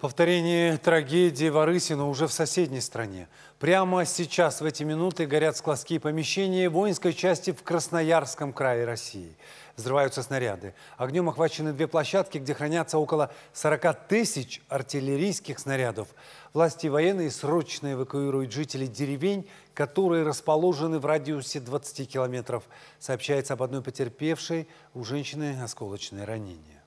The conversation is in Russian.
Повторение трагедии в уже в соседней стране. Прямо сейчас, в эти минуты, горят складские помещения воинской части в Красноярском крае России. Взрываются снаряды. Огнем охвачены две площадки, где хранятся около 40 тысяч артиллерийских снарядов. Власти и военные срочно эвакуируют жителей деревень, которые расположены в радиусе 20 километров. Сообщается об одной потерпевшей, у женщины осколочное ранение.